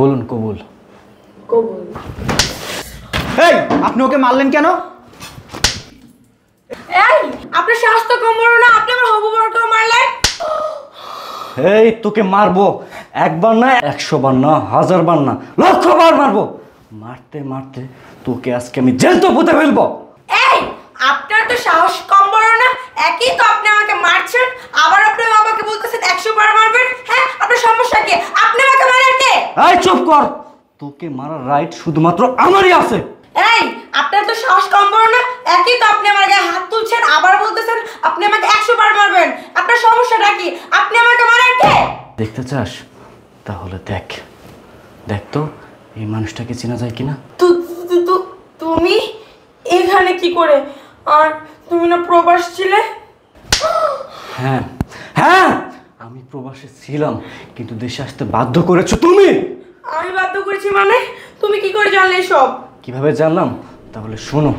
বলুন কবুল এই আপনি ওকে মারলেন কেন আপনার স্বাস্থ্য কম না আপনি আমার মারলেন এই তোকে মারবো একবার না একশো বার না হাজার বার না লক্ষ বার মারবো মারতে মারতে তোকে আজকে আমি জেল তো পুঁতে ফেলবো এই আপনার তো সাহস কম বড় না একই তো আপনি আমাকে মারছেন আবার আপনি বাবাকে বলতেছেন একশো বার মারবেন হ্যাঁ আপনার সমস্যা কি আপনি আমাকে মারার কে এই চুপ কর তোকে মারার রাইট শুধুমাত্র আমারই আছে এই আপনার তো শ্বাস কম বড় না একই তো আপনি আমার গায়ে হাত তুলছেন আবার বলতেছেন আপনি আমাকে একশো বার মারবেন আপনার সমস্যাটা কি আপনি আমাকে মারার কে দেখতে চাস তাহলে দেখ দেখ তো এই মানুষটাকে চেনা যায় কিনা তুমি এখানে কি করে আর তুমি না প্রবাস ছিলে হ্যাঁ হ্যাঁ আমি প্রবাসে ছিলাম কিন্তু দেশে আসতে বাধ্য করেছো তুমি আমি বাধ্য করেছি মানে তুমি কি করে জানলে সব কিভাবে জানলাম তাহলে শোনো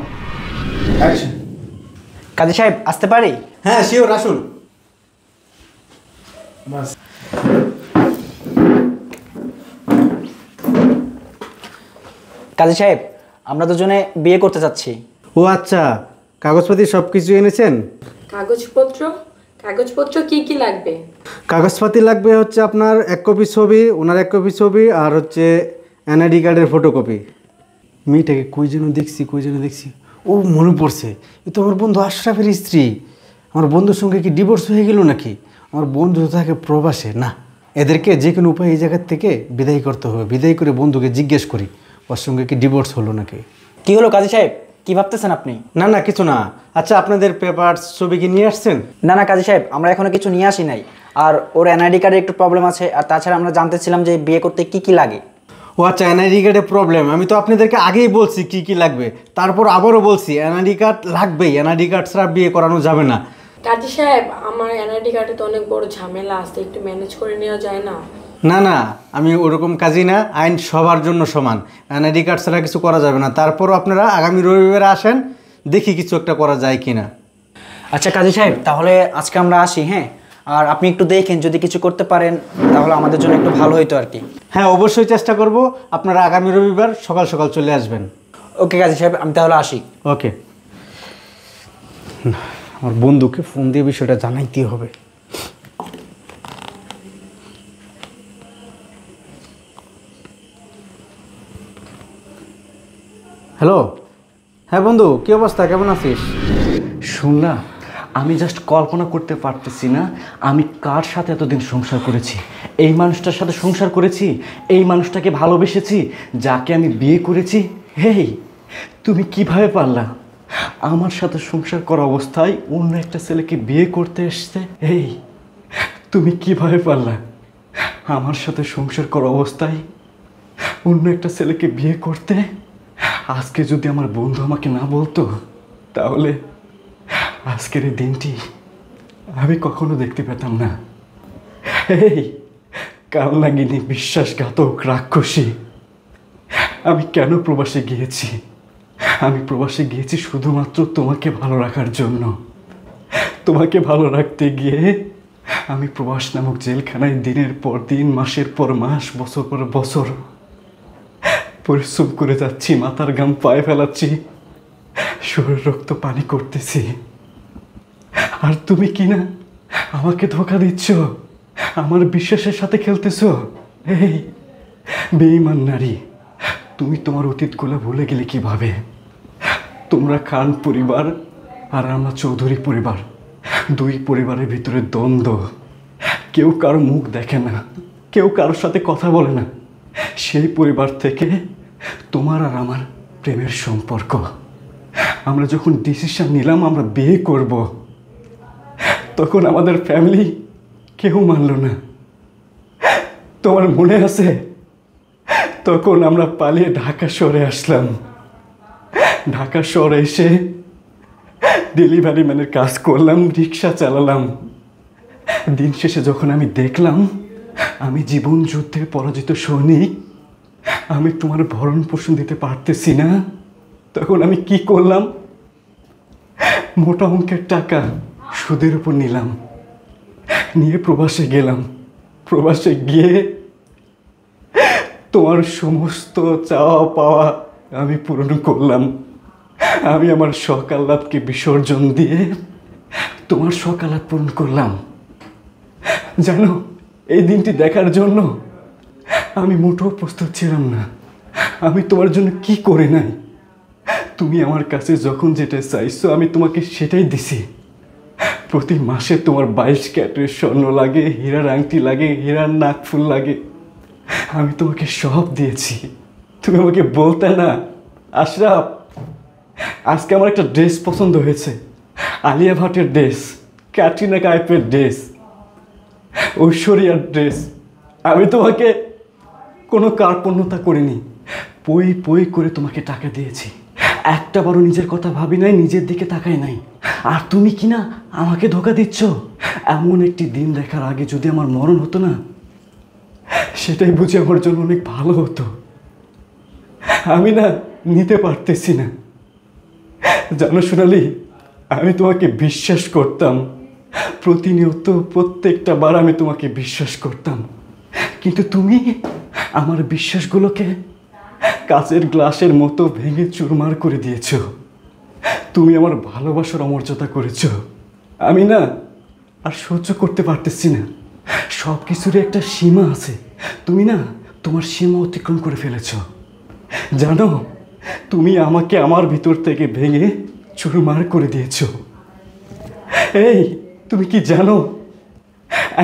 কাজী সাহেব আসতে পারি হ্যাঁ শিওর আসুন কাজী সাহেব আমরা দুজনে বিয়ে করতে চাচ্ছি ও আচ্ছা কাগজপাতি সব কিছু এনেছেন কাগজপত্র কাগজপত্র কি কি লাগবে কাগজপাতি লাগবে হচ্ছে আপনার এক কপি ছবি ওনার এক কপি ছবি আর হচ্ছে এনআইডি কার্ডের ফটোকপি মেয়েটাকে কই যেন দেখছি কই যেন দেখছি ও মনে পড়ছে এ তো আমার বন্ধু আশরাফের স্ত্রী আমার বন্ধুর সঙ্গে কি ডিভোর্স হয়ে গেল নাকি আমার বন্ধু থাকে প্রবাসে না এদেরকে যে কোনো উপায় এই জায়গার থেকে বিদায় করতে হবে বিদায় করে বন্ধুকে জিজ্ঞেস করি ওর সঙ্গে কি ডিভোর্স হলো নাকি কি হলো কাজী সাহেব কি ভাবতেছেন আপনি না না কিছু না আচ্ছা আপনাদের পেপার ছবি কি নিয়ে আসছেন না না কাজী সাহেব আমরা এখনো কিছু নিয়ে আসি নাই আর ওর এনআইডি কার্ডে একটু প্রবলেম আছে আর তাছাড়া আমরা জানতেছিলাম যে বিয়ে করতে কি কি লাগে ও আচ্ছা এনআইডি কার্ডে প্রবলেম আমি তো আপনাদেরকে আগেই বলছি কি কি লাগবে তারপর আবারও বলছি এনআইডি কার্ড লাগবেই এনআইডি কার্ড ছাড়া বিয়ে করানো যাবে না কাজী সাহেব আমার এনআইডি কার্ডে তো অনেক বড় ঝামেলা আছে একটু ম্যানেজ করে নেওয়া যায় না না না আমি ওরকম কাজই না আইন সবার জন্য সমান এনআইডি কার্ড ছাড়া কিছু করা যাবে না তারপরও আপনারা আগামী রবিবারে আসেন দেখি কিছু একটা করা যায় কি না আচ্ছা কাজী সাহেব তাহলে আজকে আমরা আসি হ্যাঁ আর আপনি একটু দেখেন যদি কিছু করতে পারেন তাহলে আমাদের জন্য একটু ভালো হইতো আর কি হ্যাঁ অবশ্যই চেষ্টা করব আপনারা আগামী রবিবার সকাল সকাল চলে আসবেন ওকে কাজী সাহেব আমি তাহলে আসি ওকে আমার বন্ধুকে ফোন দিয়ে বিষয়টা জানাইতে হবে হ্যালো হ্যাঁ বন্ধু কি অবস্থা কেমন আছিস শুন না আমি জাস্ট কল্পনা করতে পারতেছি না আমি কার সাথে এতদিন সংসার করেছি এই মানুষটার সাথে সংসার করেছি এই মানুষটাকে ভালোবেসেছি যাকে আমি বিয়ে করেছি হেই তুমি কিভাবে পারলা আমার সাথে সংসার করা অবস্থায় অন্য একটা ছেলেকে বিয়ে করতে এসছে এই তুমি কিভাবে পারলা আমার সাথে সংসার করা অবস্থায় অন্য একটা ছেলেকে বিয়ে করতে আজকে যদি আমার বন্ধু আমাকে না বলতো তাহলে আজকের এই দিনটি আমি কখনো দেখতে পেতাম না এই কামলাগিনী বিশ্বাসঘাতক রাক্ষসী আমি কেন প্রবাসে গিয়েছি আমি প্রবাসে গিয়েছি শুধুমাত্র তোমাকে ভালো রাখার জন্য তোমাকে ভালো রাখতে গিয়ে আমি প্রবাস নামক জেলখানায় দিনের পর দিন মাসের পর মাস বছর পর বছর পরিশ্রম করে যাচ্ছি মাথার গাম পায়ে ফেলাচ্ছি শরীর রক্ত পানি করতেছি আর তুমি কি না আমাকে ধোকা দিচ্ছ আমার বিশ্বাসের সাথে খেলতেছ এই বেঈমান নারী তুমি তোমার অতীতগুলো ভুলে গেলে কিভাবে তোমরা খান পরিবার আর আমরা চৌধুরী পরিবার দুই পরিবারের ভিতরে দ্বন্দ্ব কেউ কারো মুখ দেখে না কেউ কারোর সাথে কথা বলে না সেই পরিবার থেকে তোমার আর আমার প্রেমের সম্পর্ক আমরা যখন ডিসিশন নিলাম আমরা বিয়ে করব তখন আমাদের ফ্যামিলি কেউ মানল না তোমার মনে আছে তখন আমরা পালিয়ে ঢাকা শহরে আসলাম ঢাকা শহরে এসে ডেলিভারি ম্যানের কাজ করলাম রিক্সা চালালাম দিন শেষে যখন আমি দেখলাম আমি জীবন যুদ্ধে পরাজিত সৈনিক আমি তোমার ভরণ পোষণ দিতে পারতেছি না তখন আমি কি করলাম মোটা অঙ্কের টাকা সুদের উপর নিলাম নিয়ে প্রবাসে গেলাম প্রবাসে গিয়ে তোমার সমস্ত চাওয়া পাওয়া আমি পূরণ করলাম আমি আমার সকালাতকে বিসর্জন দিয়ে তোমার সকালাত পূরণ করলাম জানো এই দিনটি দেখার জন্য আমি মোটেও প্রস্তুত ছিলাম না আমি তোমার জন্য কি করে নাই তুমি আমার কাছে যখন যেটা চাইছো আমি তোমাকে সেটাই দিছি প্রতি মাসে তোমার বাইশ ক্যাটের স্বর্ণ লাগে হীরার আংটি লাগে হীরার নাকফুল লাগে আমি তোমাকে সব দিয়েছি তুমি আমাকে বলতে না আশরাফ আজকে আমার একটা ড্রেস পছন্দ হয়েছে আলিয়া ভাটের ড্রেস ক্যাটরিনা কাইফের ড্রেস ঐশ্বরিয়ার ড্রেস আমি তোমাকে কোনো কার্পণ্যতা করিনি পই পই করে তোমাকে টাকা দিয়েছি একটা বারও নিজের কথা ভাবি নাই নিজের দিকে তাকাই নাই আর তুমি কি না আমাকে ধোকা দিচ্ছ এমন একটি দিন দেখার আগে যদি আমার মরণ হতো না সেটাই বুঝে আমার জন্য অনেক ভালো হতো আমি না নিতে পারতেছি না জানো সোনালি আমি তোমাকে বিশ্বাস করতাম প্রতিনিয়ত প্রত্যেকটা বার আমি তোমাকে বিশ্বাস করতাম কিন্তু তুমি আমার বিশ্বাসগুলোকে কাচের গ্লাসের মতো ভেঙে চুরমার করে দিয়েছ তুমি আমার ভালোবাসার অমর্যাদা করেছ আমি না আর সহ্য করতে পারতেছি না সব কিছুরই একটা সীমা আছে তুমি না তোমার সীমা অতিক্রম করে ফেলেছ জানো তুমি আমাকে আমার ভিতর থেকে ভেঙে চুরমার করে দিয়েছ এই তুমি কি জানো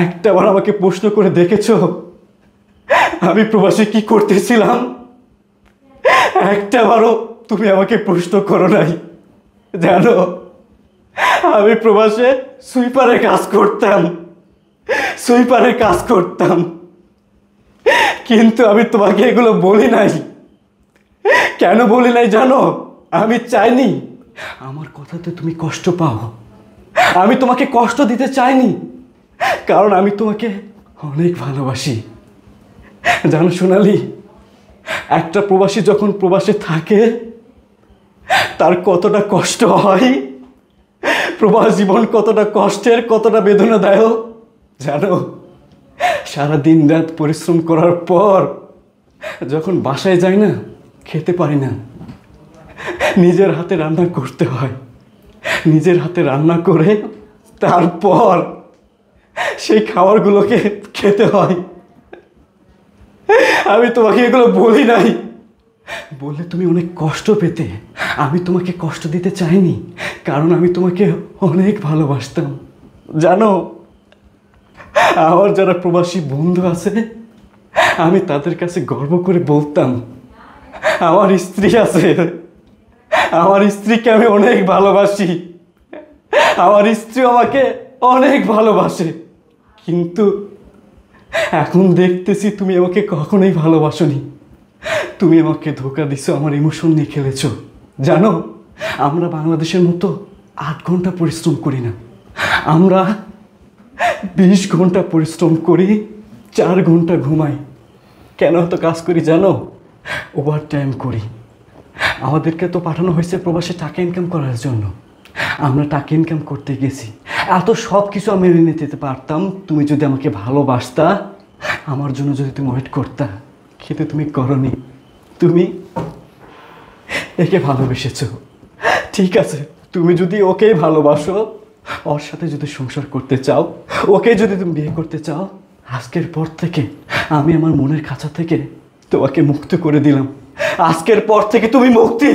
একটাবার আমাকে প্রশ্ন করে দেখেছো আমি প্রবাসে কি করতেছিলাম একটাবারও তুমি আমাকে প্রশ্ন করো নাই জানো আমি প্রবাসে সুইপারে কাজ করতাম সুইপারে কাজ করতাম কিন্তু আমি তোমাকে এগুলো বলি নাই কেন বলি নাই জানো আমি চাইনি আমার কথাতে তুমি কষ্ট পাও আমি তোমাকে কষ্ট দিতে চাইনি কারণ আমি তোমাকে অনেক ভালোবাসি জানো সোনালি একটা প্রবাসী যখন প্রবাসে থাকে তার কতটা কষ্ট হয় প্রবাস জীবন কতটা কষ্টের কতটা বেদনাদায়ক জানো সারা দিন রাত পরিশ্রম করার পর যখন বাসায় যায় না খেতে পারি না নিজের হাতে রান্না করতে হয় নিজের হাতে রান্না করে তারপর সেই খাবারগুলোকে খেতে হয় আমি তোমাকে এগুলো বলি নাই বললে তুমি অনেক কষ্ট পেতে আমি তোমাকে কষ্ট দিতে চাইনি কারণ আমি তোমাকে অনেক ভালোবাসতাম জানো আমার যারা প্রবাসী বন্ধু আছে আমি তাদের কাছে গর্ব করে বলতাম আমার স্ত্রী আছে আমার স্ত্রীকে আমি অনেক ভালোবাসি আমার স্ত্রী আমাকে অনেক ভালোবাসে কিন্তু এখন দেখতেছি তুমি আমাকে কখনোই ভালোবাসোনি তুমি আমাকে ধোকা দিছো আমার ইমোশন নিয়ে খেলেছ জানো আমরা বাংলাদেশের মতো আট ঘন্টা পরিশ্রম করি না আমরা বিশ ঘন্টা পরিশ্রম করি চার ঘন্টা ঘুমাই কেন এত কাজ করি জানো ওভার টাইম করি আমাদেরকে তো পাঠানো হয়েছে প্রবাসে টাকা ইনকাম করার জন্য আমরা টাকা ইনকাম করতে গেছি এত সব কিছু আমি মেনে নিতে পারতাম তুমি যদি আমাকে ভালোবাসতা আমার জন্য যদি তুমি ওয়েট করতা খেতে তুমি করনি তুমি একে ভালোবেসেছ ঠিক আছে তুমি যদি ওকেই ভালোবাসো ওর সাথে যদি সংসার করতে চাও ওকে যদি তুমি বিয়ে করতে চাও আজকের পর থেকে আমি আমার মনের খাঁচা থেকে তোমাকে মুক্ত করে দিলাম আজকের পর থেকে তুমি মুক্তি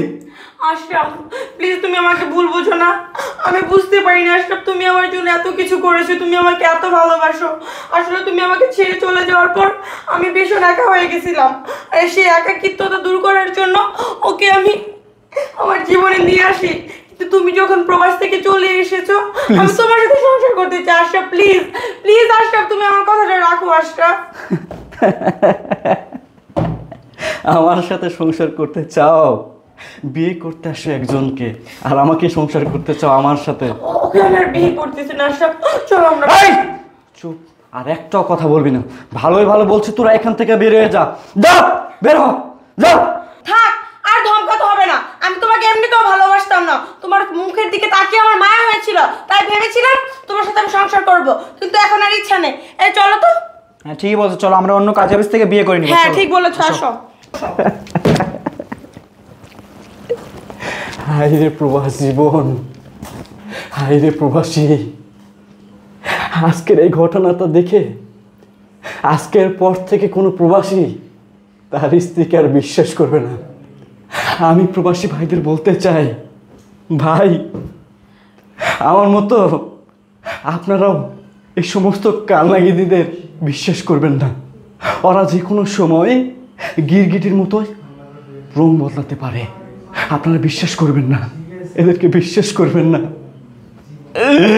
আশরাফ প্লিজ তুমি আমাকে ভুল বুঝো না আমি বুঝতে পারি না আশরাফ তুমি আমার জন্য এত কিছু করেছো তুমি আমাকে এত ভালোবাসো আসলে তুমি আমাকে ছেড়ে চলে যাওয়ার পর আমি ভীষণ একা হয়ে গেছিলাম আর সেই একাকিত্বতা দূর করার জন্য ওকে আমি আমার জীবনে নিয়ে আসি তুমি যখন প্রবাস থেকে চলে এসেছো আমি তোমার সাথে সংসার করতে চাই আশরাফ প্লিজ প্লিজ আশরাফ তুমি আমার কথাটা রাখো আশরাফ আমার সাথে সংসার করতে চাও বিয়ে করতে আসো একজনকে আর আমাকে সংসার করতে চাও আমার সাথে চুপ আর একটাও কথা বলবি না ভালোই ভালো বলছি তোরা এখান থেকে বের হয়ে যা যা বের হ যা থাক আর ধমকা হবে না আমি তোমাকে এমনিতেও ভালোবাসতাম না তোমার মুখের দিকে তাকিয়ে আমার মায়া হয়েছিল তাই ভেবেছিলাম তোমার সাথে আমি সংসার করব কিন্তু এখন আর ইচ্ছা নেই এই চলো তো হ্যাঁ ঠিকই বলছো চলো আমরা অন্য কাজ অফিস থেকে বিয়ে করে নিব হ্যাঁ ঠিক বলেছো আসো হাইরে রে প্রবাস জীবন হাইরে রে প্রবাসী আজকের এই ঘটনাটা দেখে আজকের পর থেকে কোনো প্রবাসী তার স্ত্রীকে আর বিশ্বাস করবে না আমি প্রবাসী ভাইদের বলতে চাই ভাই আমার মতো আপনারাও এই সমস্ত কালনাগিদিদের বিশ্বাস করবেন না ওরা যে কোনো সময় গিরগিটির মতোই রং বদলাতে পারে আপনারা বিশ্বাস করবেন না এদেরকে বিশ্বাস করবেন না